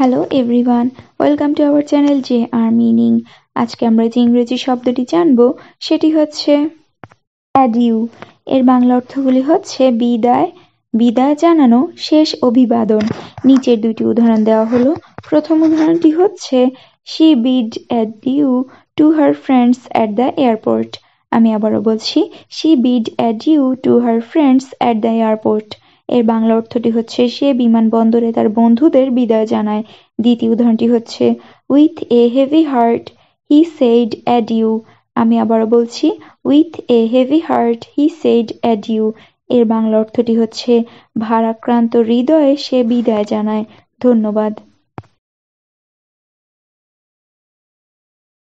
hello everyone welcome to our channel J R meaning আজকে আমরা যে ইংরেজি শব্দটি জানব সেটি হচ্ছে অ্যাডিউ এর বাংলা অর্থগুলি হচ্ছে বিদায় বিদায় জানানো শেষ অভিবাদন নিচের দুটি উদাহরণ দেওয়া হলো প্রথম উদাহরণটি হচ্ছে she bid adieu to her friends at the airport আমি আবারও বলছি she bid adieu to her friends at the airport এর বাংলা অর্থটি হচ্ছে সে বিমানবন্দরে তার বন্ধুদের বিদায় জানায় দ্বিতীয় উদাহরণটি হচ্ছে with a heavy heart he said adieu আমি আবারও বলছি with a heavy heart he said adieu এর বাংলা অর্থটি হচ্ছে ভারাক্রান্ত হৃদয়ে সে বিদায় জানায় ধন্যবাদ